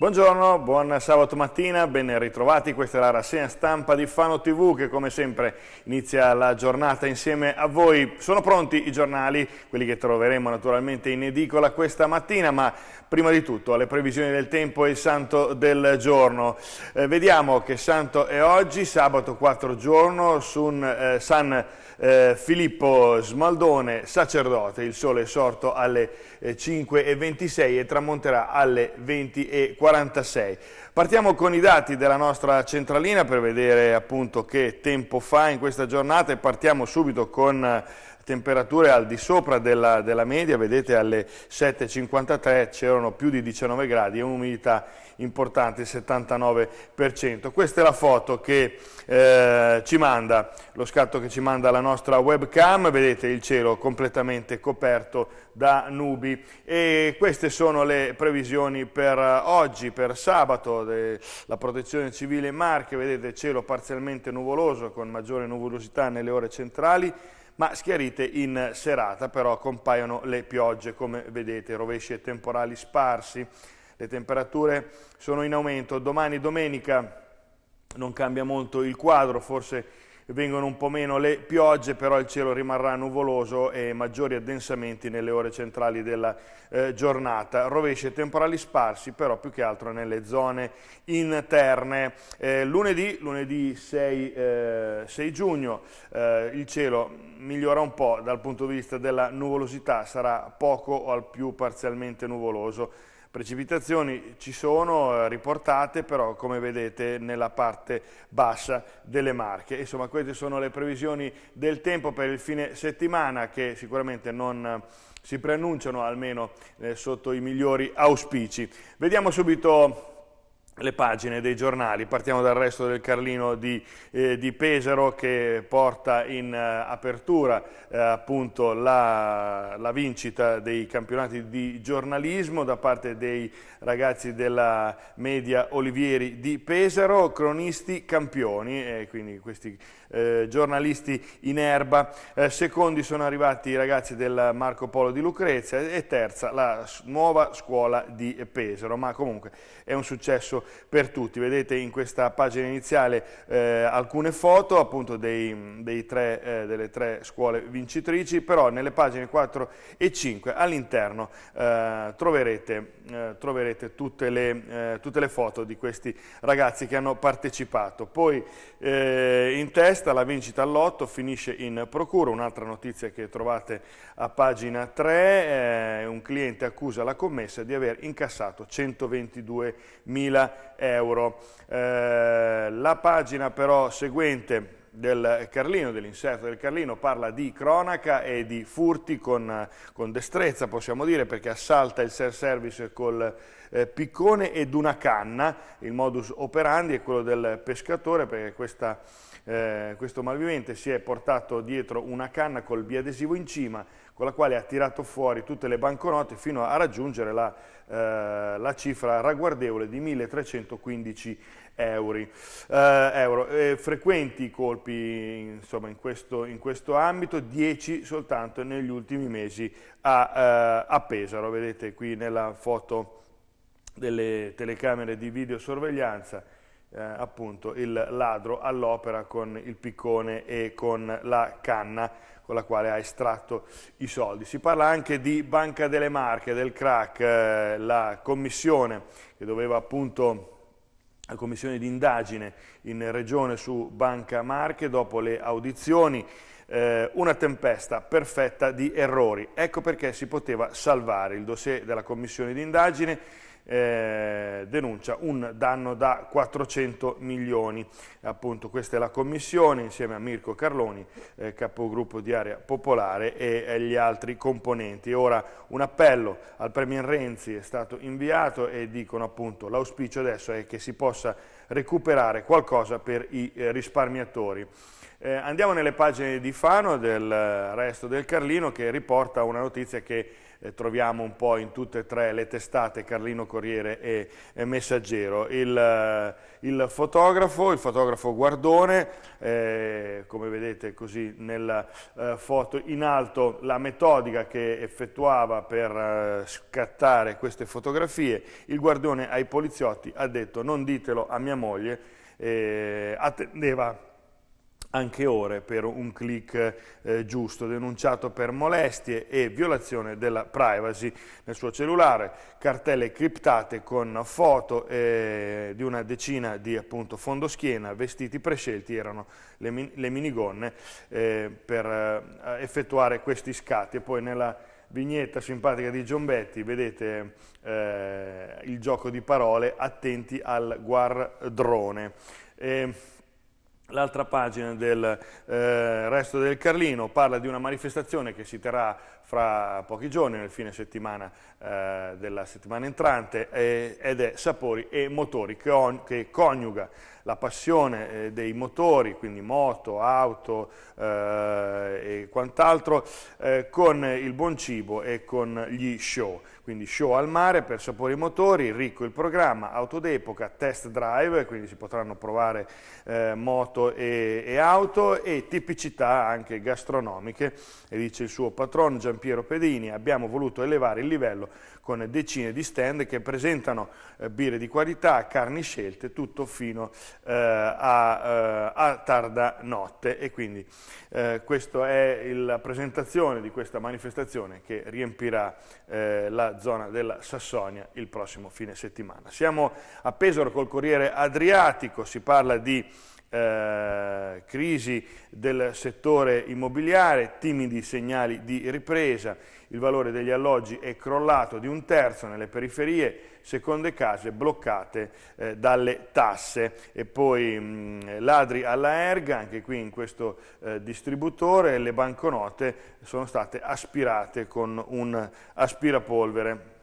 Buongiorno, buon sabato mattina, ben ritrovati, questa è la rassegna stampa di Fano TV che come sempre inizia la giornata insieme a voi. Sono pronti i giornali, quelli che troveremo naturalmente in edicola questa mattina, ma prima di tutto le previsioni del tempo e il santo del giorno. Eh, vediamo che santo è oggi, sabato 4 giorno, su un, eh, San eh, Filippo Smaldone, sacerdote, il sole è sorto alle 5.26 eh, e tramonterà alle 20.40 46. Partiamo con i dati della nostra centralina per vedere appunto che tempo fa in questa giornata e partiamo subito con eh, temperature al di sopra della, della media, vedete alle 7.53 c'erano più di 19 gradi e un'umidità importante, il 79%. Questa è la foto che eh, ci manda, lo scatto che ci manda la nostra webcam, vedete il cielo completamente coperto da nubi e queste sono le previsioni per eh, oggi, per sabato, la protezione civile Marche, vedete cielo parzialmente nuvoloso con maggiore nuvolosità nelle ore centrali, ma schiarite in serata, però compaiono le piogge, come vedete, rovesci e temporali sparsi. Le temperature sono in aumento. Domani, domenica, non cambia molto il quadro, forse vengono un po' meno le piogge, però il cielo rimarrà nuvoloso e maggiori addensamenti nelle ore centrali della eh, giornata. Rovesce temporali sparsi, però più che altro nelle zone interne. Eh, lunedì, lunedì 6, eh, 6 giugno, eh, il cielo migliora un po' dal punto di vista della nuvolosità, sarà poco o al più parzialmente nuvoloso Precipitazioni ci sono eh, riportate però come vedete nella parte bassa delle Marche. Insomma queste sono le previsioni del tempo per il fine settimana che sicuramente non eh, si preannunciano almeno eh, sotto i migliori auspici. Vediamo subito le pagine dei giornali. Partiamo dal resto del Carlino di, eh, di Pesaro che porta in uh, apertura uh, appunto la, la, vincita dei campionati di giornalismo da parte dei ragazzi della media Olivieri di Pesaro, cronisti campioni, eh, quindi questi eh, giornalisti in erba, eh, secondi sono arrivati i ragazzi del Marco Polo di Lucrezia e terza la nuova scuola di Pesaro, ma comunque è un successo per tutti. Vedete in questa pagina iniziale eh, alcune foto appunto dei, dei tre, eh, delle tre scuole vincitrici, però nelle pagine 4 e 5 all'interno eh, troverete, eh, troverete tutte, le, tutte le foto di questi ragazzi che hanno partecipato. Poi in testa testa, la vincita all'otto finisce in procura, un'altra notizia che trovate a pagina 3, eh, un cliente accusa la commessa di aver incassato 122 mila euro. Eh, la pagina però seguente del Carlino, dell'inserto del Carlino, parla di cronaca e di furti con, con destrezza, possiamo dire, perché assalta il self-service col eh, piccone ed una canna. Il modus operandi è quello del pescatore, perché questa eh, questo malvivente si è portato dietro una canna col biadesivo in cima con la quale ha tirato fuori tutte le banconote fino a raggiungere la, eh, la cifra ragguardevole di 1315 euro. Eh, euro. frequenti i colpi insomma, in, questo, in, questo, ambito, 10 soltanto negli ultimi mesi a, eh, a Pesaro, vedete qui nella foto delle telecamere di videosorveglianza eh, appunto il ladro all'opera con il piccone e con la canna con la quale ha estratto i soldi. Si parla anche di Banca delle Marche, del crack, eh, la commissione che doveva appunto la commissione di indagine in regione su Banca Marche dopo le audizioni eh, una tempesta perfetta di errori. Ecco perché si poteva salvare il dossier della commissione d'indagine. indagine eh, denuncia un danno da 400 milioni. Appunto questa è la commissione insieme a Mirko Carloni, eh, capogruppo di Area Popolare e gli altri componenti. Ora un appello al Premier Renzi è stato inviato e dicono appunto l'auspicio adesso è che si possa recuperare qualcosa per i eh, risparmiatori. Eh, andiamo nelle pagine di Fano del eh, resto del Carlino che riporta una notizia che eh, troviamo un po' in tutte e tre le testate, Carlino Corriere e, e Messaggero. Il, eh, il, fotografo, il fotografo Guardone, eh, come vedete così nella eh, foto in alto la metodica che effettuava per eh, scattare queste fotografie, il Guardone ai poliziotti ha detto non ditelo a mia moglie, eh, attendeva anche ore per un click eh, giusto, denunciato per molestie e violazione della privacy nel suo cellulare, cartelle criptate con foto eh, di una decina di appunto fondoschiena, vestiti prescelti erano le, min le minigonne eh, per eh, effettuare questi scatti e poi nella vignetta simpatica di Giombetti, vedete eh, il gioco di parole, attenti al guardrone. Ehm, L'altra pagina del eh, resto del Carlino parla di una manifestazione che si terrà fra pochi giorni, nel fine settimana eh, della settimana entrante, eh, ed è Sapori e Motori, che, on, che coniuga la passione eh, dei motori, quindi moto, auto eh, e quant'altro, eh, con il buon cibo e con gli show. Quindi show al mare per Sapori e Motori, ricco il programma, auto d'epoca, test drive, quindi si potranno provare eh, moto e, e, auto, e tipicità anche gastronomiche, e dice il suo patrono Gian Giampiero Pedini, abbiamo voluto elevare il livello con decine di stand che presentano eh, birre di qualità, carni scelte, tutto fino eh, a, eh, a, tarda notte e quindi questa è la presentazione di questa manifestazione che riempirà la zona della Sassonia il prossimo fine settimana. Siamo a Pesaro col Corriere Adriatico, si parla di eh, crisi del settore immobiliare, timidi segnali di ripresa, il valore degli alloggi è crollato di un terzo nelle periferie, seconde case bloccate eh, dalle tasse e poi mh, mm, ladri alla erga, anche qui in questo eh, distributore, le banconote sono state aspirate con un aspirapolvere.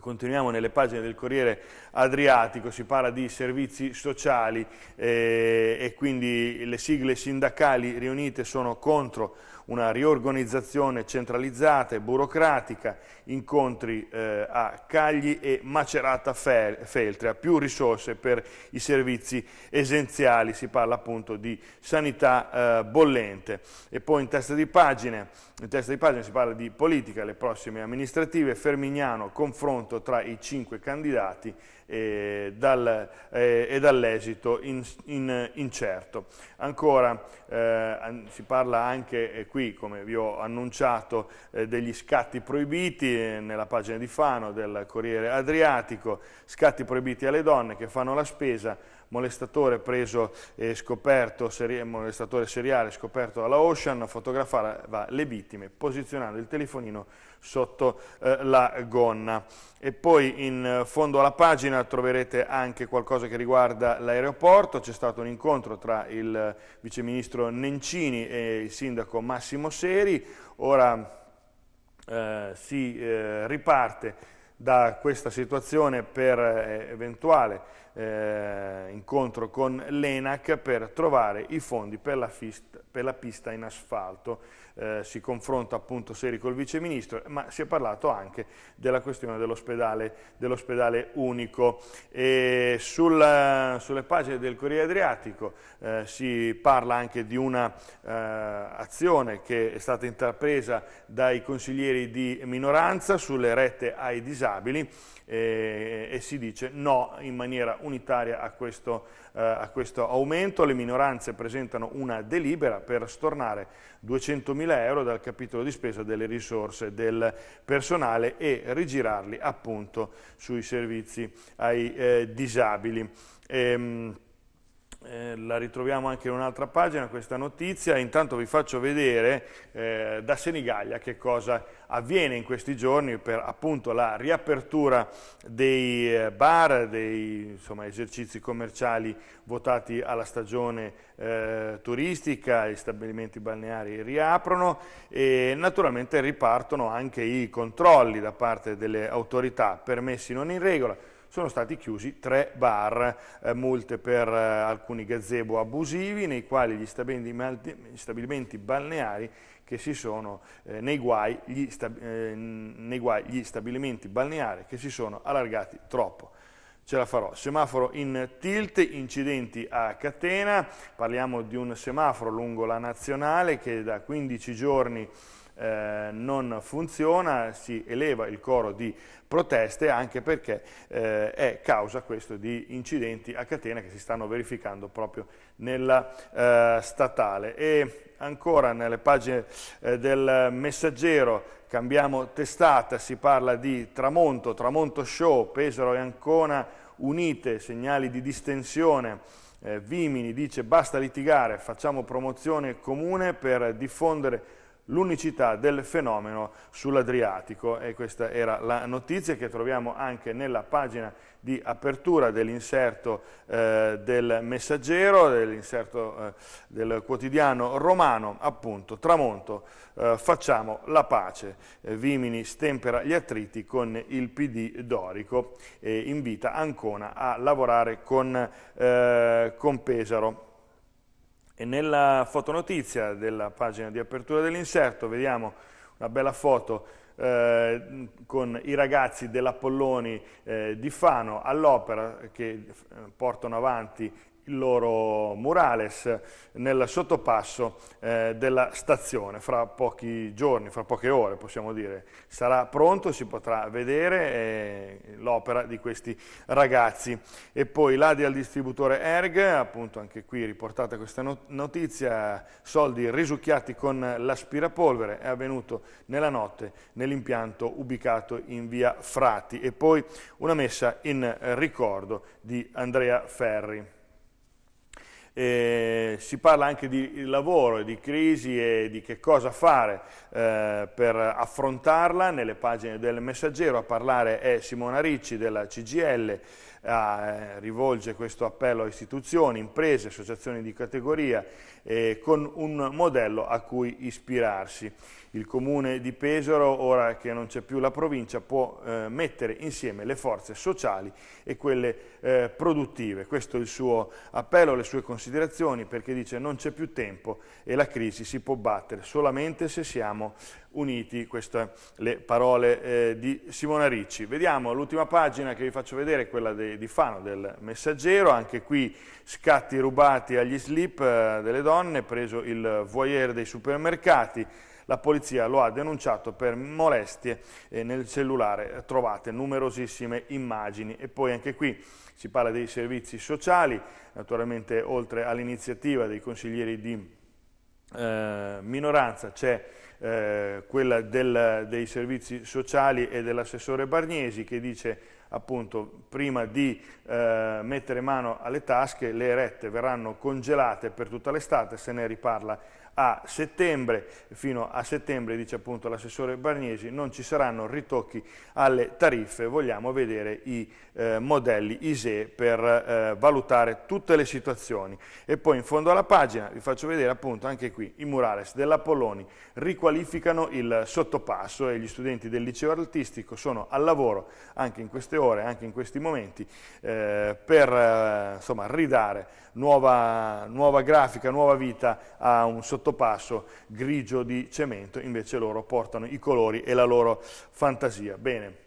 Continuiamo nelle pagine del Corriere Adriatico, si parla di servizi sociali eh, e quindi le sigle sindacali riunite sono contro una riorganizzazione centralizzata e burocratica, incontri eh, a Cagli e Macerata Feltria, più risorse per i servizi esenziali, si parla appunto di sanità eh, bollente. E poi in testa, pagine, in testa di pagine si parla di politica, le prossime amministrative, Fermignano, confronto tra i cinque candidati e, eh, dal, e, eh, e dall'esito in, in, incerto. Ancora eh, si parla anche eh, qui, come vi ho annunciato, eh, degli scatti proibiti eh, nella pagina di Fano del Corriere Adriatico, scatti proibiti alle donne che fanno la spesa molestatore preso e scoperto, serie, molestatore seriale scoperto dalla Ocean, fotografava le vittime posizionando il telefonino sotto eh, la gonna. E poi in fondo alla pagina troverete anche qualcosa che riguarda l'aeroporto, c'è stato un incontro tra il viceministro Nencini e il sindaco Massimo Seri, ora eh, si eh, riparte da questa situazione per eh, eventuale eh, incontro con l'ENAC per trovare i fondi per la, fist, per la pista in asfalto. Eh, si confronta appunto Seri col Vice Ministro, ma si è parlato anche della questione dell'ospedale dell unico. E sul, sulle pagine del Corriere Adriatico eh, si parla anche di un'azione eh, che è stata intrapresa dai consiglieri di minoranza sulle rette ai disabili eh, e si dice no in maniera unitaria a questo, eh, a questo aumento, le minoranze presentano una delibera per stornare 200.000 euro dal capitolo di spesa delle risorse del personale e rigirarli appunto sui servizi ai eh, disabili. Ehm, eh, la ritroviamo anche in un'altra pagina questa notizia, intanto vi faccio vedere eh, da Senigallia che cosa avviene in questi giorni per appunto la riapertura dei eh, bar, dei insomma, esercizi commerciali votati alla stagione eh, turistica, gli stabilimenti balneari riaprono e naturalmente ripartono anche i controlli da parte delle autorità, permessi non in regola, sono stati chiusi tre bar, eh, multe per eh, alcuni gazebo abusivi nei quali gli stabilimenti, stabilimenti balneari che si sono eh, nei, guai, stab, eh, nei guai gli stabilimenti balneari che si sono allargati troppo ce la farò. Semaforo in tilt, incidenti a catena, parliamo di un semaforo lungo la nazionale che da 15 giorni eh, non funziona, si eleva il coro di proteste anche perché eh, è causa questo di incidenti a catena che si stanno verificando proprio nella eh, statale. E ancora nelle pagine eh, del messaggero cambiamo testata, si parla di tramonto, tramonto show, Pesaro e Ancona unite, segnali di distensione, eh, Vimini dice basta litigare, facciamo promozione comune per diffondere l'unicità del fenomeno sull'Adriatico e questa era la notizia che troviamo anche nella pagina di apertura dell'inserto eh, del messaggero, dell'inserto eh, del quotidiano romano, appunto, tramonto, eh, facciamo la pace, eh, Vimini stempera gli attriti con il PD dorico e invita Ancona a lavorare con, eh, con Pesaro. E nella fotonotizia della pagina di apertura dell'inserto vediamo una bella foto eh, con i ragazzi dell'Apolloni eh, di Fano all'opera che eh, portano avanti il loro murales nel sottopasso eh, della stazione. Fra pochi giorni, fra poche ore possiamo dire, sarà pronto, si potrà vedere eh, l'opera di questi ragazzi. E poi l'Adi al distributore ERG, appunto anche qui riportata questa notizia, soldi risucchiati con l'aspirapolvere, è avvenuto nella notte nell'impianto ubicato in via Frati. E poi una messa in ricordo di Andrea Ferri. Eh, si parla anche di lavoro, di crisi e di che cosa fare eh, per affrontarla. Nelle pagine del Messaggero a parlare è Simona Ricci della CGL, eh, rivolge questo appello a istituzioni, imprese, associazioni di categoria eh, con un modello a cui ispirarsi il comune di Pesaro, ora che non c'è più la provincia, può eh, mettere insieme le forze sociali e quelle eh, produttive. Questo è il suo appello, le sue considerazioni, perché dice non c'è più tempo e la crisi si può battere solamente se siamo uniti. Queste le parole eh, di Simona Ricci. Vediamo l'ultima pagina che vi faccio vedere, quella de, di Fano del Messaggero, anche qui scatti rubati agli slip eh, delle donne, preso il voyeur dei supermercati, la polizia lo ha denunciato per molestie eh, nel cellulare, trovate numerosissime immagini e poi anche qui si parla dei servizi sociali, naturalmente oltre all'iniziativa dei consiglieri di eh, minoranza c'è eh, quella del, dei servizi sociali e dell'assessore Barniesi che dice appunto prima di eh, mettere mano alle tasche le rette verranno congelate per tutta l'estate, se ne riparla a settembre, fino a settembre, dice appunto l'assessore Barnesi, non ci saranno ritocchi alle tariffe, vogliamo vedere i eh, modelli ISE per eh, valutare tutte le situazioni. E poi in fondo alla pagina vi faccio vedere appunto anche qui i murales dell'Apolloni riqualificano il sottopasso e gli studenti del liceo artistico sono al lavoro anche in queste ore, anche in questi momenti, eh, per eh, insomma, ridare nuova, nuova grafica, nuova vita a un sottopasso grigio di cemento, invece loro portano i colori e la loro fantasia. Bene.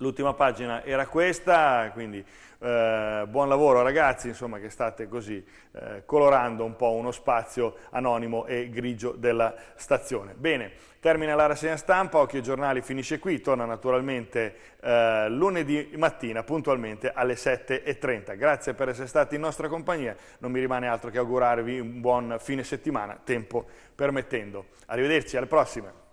L'ultima pagina era questa, quindi eh, buon lavoro ragazzi, insomma che state così eh, colorando un po' uno spazio anonimo e grigio della stazione. Bene, termina la rassegna stampa, Occhio ai giornali finisce qui, torna naturalmente eh, lunedì mattina puntualmente alle 7.30. Grazie per essere stati in nostra compagnia, non mi rimane altro che augurarvi un buon fine settimana, tempo permettendo. Arrivederci, alle prossime!